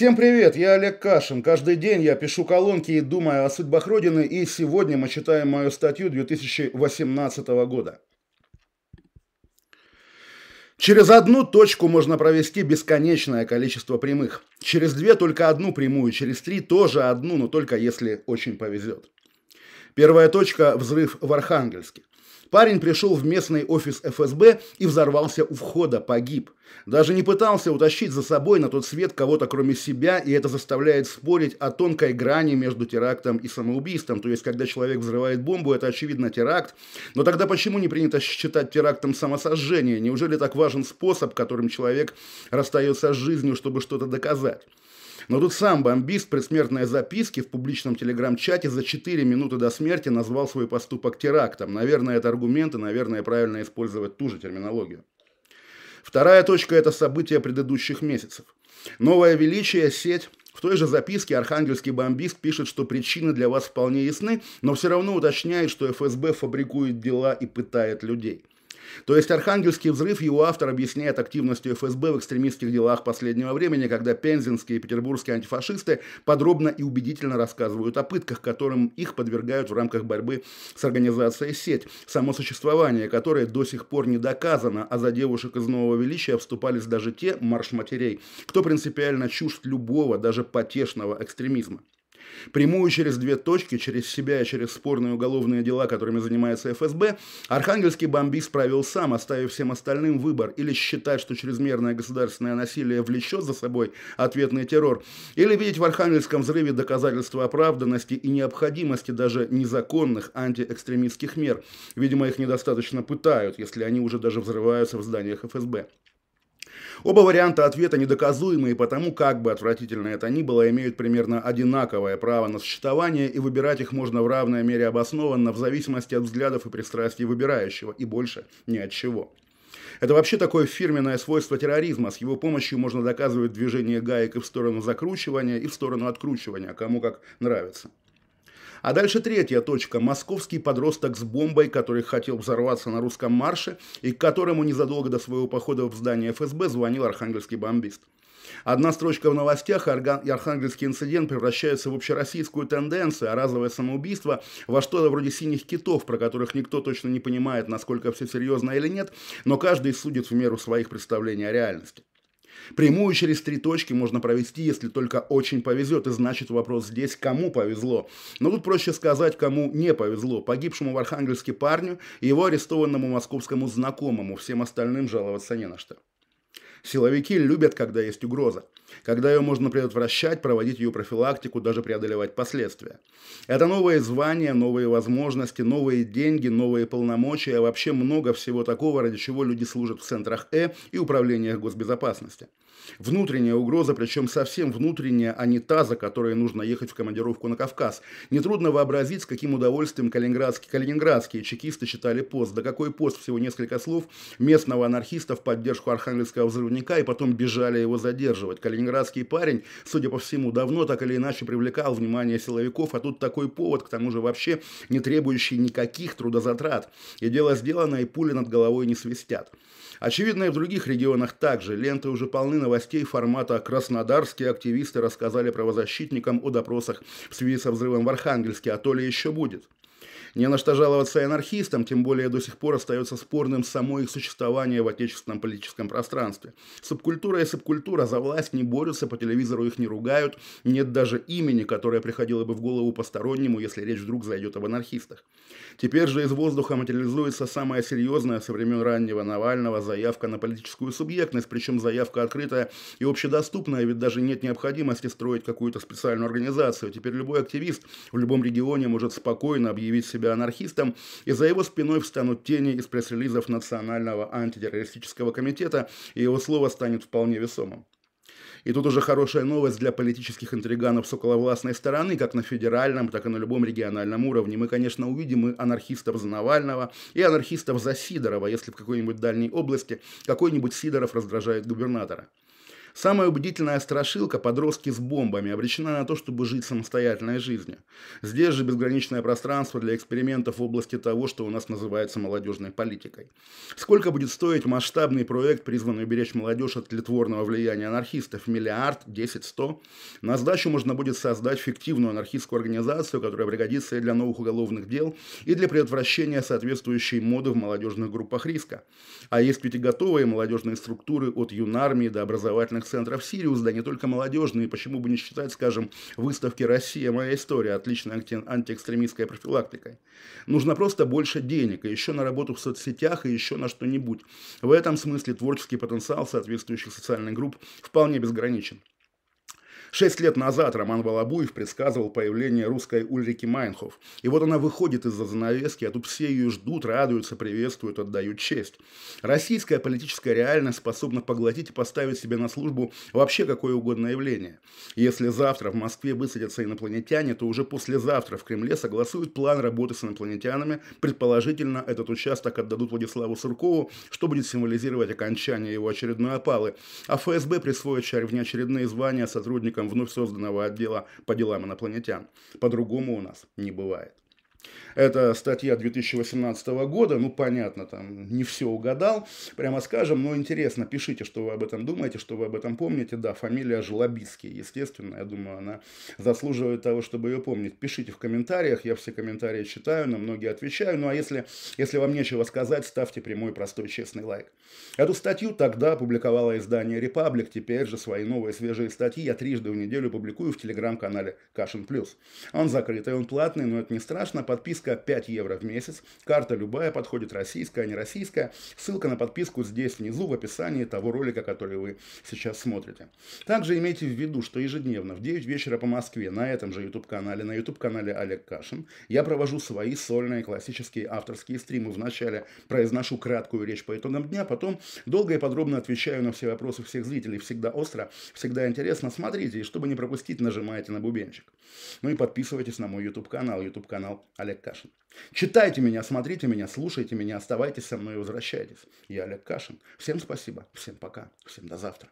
Всем привет, я Олег Кашин. Каждый день я пишу колонки и думаю о судьбах Родины, и сегодня мы читаем мою статью 2018 года. Через одну точку можно провести бесконечное количество прямых. Через две только одну прямую, через три тоже одну, но только если очень повезет. Первая точка – взрыв в Архангельске. Парень пришел в местный офис ФСБ и взорвался у входа, погиб. Даже не пытался утащить за собой на тот свет кого-то кроме себя, и это заставляет спорить о тонкой грани между терактом и самоубийством. То есть, когда человек взрывает бомбу, это очевидно теракт. Но тогда почему не принято считать терактом самосожжение? Неужели так важен способ, которым человек расстается с жизнью, чтобы что-то доказать? Но тут сам бомбист в предсмертной записке в публичном телеграм-чате за 4 минуты до смерти назвал свой поступок терактом. Наверное, это аргументы, наверное, правильно использовать ту же терминологию. Вторая точка – это события предыдущих месяцев. Новое величие, сеть, в той же записке архангельский бомбист пишет, что причины для вас вполне ясны, но все равно уточняет, что ФСБ фабрикует дела и пытает людей. То есть архангельский взрыв его автор объясняет активностью ФСБ в экстремистских делах последнего времени, когда пензенские и петербургские антифашисты подробно и убедительно рассказывают о пытках, которым их подвергают в рамках борьбы с организацией «Сеть», само существование которой до сих пор не доказано, а за девушек из Нового Величия вступались даже те марш-матерей, кто принципиально чужд любого, даже потешного экстремизма. Прямую через две точки, через себя и через спорные уголовные дела, которыми занимается ФСБ, архангельский бомбист провел сам, оставив всем остальным выбор или считать, что чрезмерное государственное насилие влечет за собой ответный террор, или видеть в архангельском взрыве доказательства оправданности и необходимости даже незаконных антиэкстремистских мер. Видимо, их недостаточно пытают, если они уже даже взрываются в зданиях ФСБ. Оба варианта ответа недоказуемые, потому как бы отвратительно это ни было, имеют примерно одинаковое право на существование, и выбирать их можно в равной мере обоснованно в зависимости от взглядов и пристрастий выбирающего, и больше ни от чего. Это вообще такое фирменное свойство терроризма. С его помощью можно доказывать движение гаек и в сторону закручивания, и в сторону откручивания, кому как нравится. А дальше третья точка. Московский подросток с бомбой, который хотел взорваться на русском марше и которому незадолго до своего похода в здание ФСБ звонил архангельский бомбист. Одна строчка в новостях, и архангельский инцидент превращается в общероссийскую тенденцию, а разовое самоубийство во что-то вроде синих китов, про которых никто точно не понимает, насколько все серьезно или нет, но каждый судит в меру своих представлений о реальности. Прямую через три точки можно провести, если только очень повезет, и значит вопрос здесь, кому повезло. Но тут проще сказать, кому не повезло. Погибшему в Архангельске парню и его арестованному московскому знакомому, всем остальным жаловаться не на что. Силовики любят, когда есть угроза когда ее можно предотвращать, проводить ее профилактику, даже преодолевать последствия. Это новые звания, новые возможности, новые деньги, новые полномочия, а вообще много всего такого, ради чего люди служат в центрах Э и управлениях госбезопасности. Внутренняя угроза, причем совсем внутренняя, а не та, за которой нужно ехать в командировку на Кавказ. Нетрудно вообразить, с каким удовольствием калининградские, калининградские чекисты читали пост. Да какой пост, всего несколько слов местного анархиста в поддержку архангельского взрывника и потом бежали его задерживать ленинградский парень, судя по всему, давно так или иначе привлекал внимание силовиков, а тут такой повод, к тому же вообще не требующий никаких трудозатрат. И дело сделано, и пули над головой не свистят. Очевидно, и в других регионах также. Ленты уже полны новостей формата «Краснодарские активисты рассказали правозащитникам о допросах в связи со взрывом в Архангельске, а то ли еще будет». Не на что жаловаться анархистам, тем более до сих пор остается спорным само их существование в отечественном политическом пространстве. Субкультура и субкультура за власть не борются, по телевизору их не ругают, нет даже имени, которое приходило бы в голову постороннему, если речь вдруг зайдет об анархистах. Теперь же из воздуха материализуется самая серьезная со времен раннего Навального заявка на политическую субъектность, причем заявка открытая и общедоступная, ведь даже нет необходимости строить какую-то специальную организацию. Теперь любой активист в любом регионе может спокойно объявить себя себя анархистом, и за его спиной встанут тени из пресс-релизов Национального антитеррористического комитета, и его слово станет вполне весомым. И тут уже хорошая новость для политических интриганов с околовластной стороны, как на федеральном, так и на любом региональном уровне. Мы, конечно, увидим и анархистов за Навального, и анархистов за Сидорова, если в какой-нибудь дальней области какой-нибудь Сидоров раздражает губернатора. Самая убедительная страшилка подростки с бомбами обречена на то, чтобы жить самостоятельной жизнью. Здесь же безграничное пространство для экспериментов в области того, что у нас называется молодежной политикой. Сколько будет стоить масштабный проект, призванный уберечь молодежь от тлетворного влияния анархистов? Миллиард? Десять? Сто? На сдачу можно будет создать фиктивную анархистскую организацию, которая пригодится и для новых уголовных дел, и для предотвращения соответствующей моды в молодежных группах риска. А есть ведь и готовые молодежные структуры от юнармии до образовательных музыкальных центров «Сириус», да не только молодежные, почему бы не считать, скажем, выставки «Россия. Моя история» отличной анти- антиэкстремистской профилактикой. Нужно просто больше денег, и еще на работу в соцсетях, и еще на что-нибудь. В этом смысле творческий потенциал соответствующих социальных групп вполне безграничен. Шесть лет назад Роман Волобуев предсказывал появление русской Ульрики Майнхоф. И вот она выходит из-за занавески, а тут все ее ждут, радуются, приветствуют, отдают честь. Российская политическая реальность способна поглотить и поставить себе на службу вообще какое угодно явление. Если завтра в Москве высадятся инопланетяне, то уже послезавтра в Кремле согласуют план работы с инопланетянами. Предположительно, этот участок отдадут Владиславу Суркову, что будет символизировать окончание его очередной опалы. А ФСБ присвоит очередные звания сотрудников сотрудником вновь созданного отдела по делам инопланетян. По-другому у нас не бывает. Это статья 2018 года, ну понятно, там не все угадал, прямо скажем, но интересно, пишите, что вы об этом думаете, что вы об этом помните. Да, фамилия Жлобицкий, естественно, я думаю, она заслуживает того, чтобы ее помнить. Пишите в комментариях, я все комментарии читаю, на многие отвечаю. Ну а если, если вам нечего сказать, ставьте прямой, простой, честный лайк. Эту статью тогда публиковало издание «Репаблик», теперь же свои новые свежие статьи я трижды в неделю публикую в телеграм-канале «Кашин Плюс». Он закрытый, он платный, но это не страшно, подписка 5 евро в месяц. Карта любая подходит, российская, не российская. Ссылка на подписку здесь внизу в описании того ролика, который вы сейчас смотрите. Также имейте в виду, что ежедневно в 9 вечера по Москве на этом же YouTube-канале, на YouTube-канале Олег Кашин, я провожу свои сольные классические авторские стримы. Вначале произношу краткую речь по итогам дня, потом долго и подробно отвечаю на все вопросы всех зрителей. Всегда остро, всегда интересно. Смотрите, и чтобы не пропустить, нажимайте на бубенчик. Ну и подписывайтесь на мой YouTube-канал, YouTube-канал Олег Кашин. Читайте меня, смотрите меня, слушайте меня, оставайтесь со мной и возвращайтесь. Я Олег Кашин. Всем спасибо, всем пока, всем до завтра.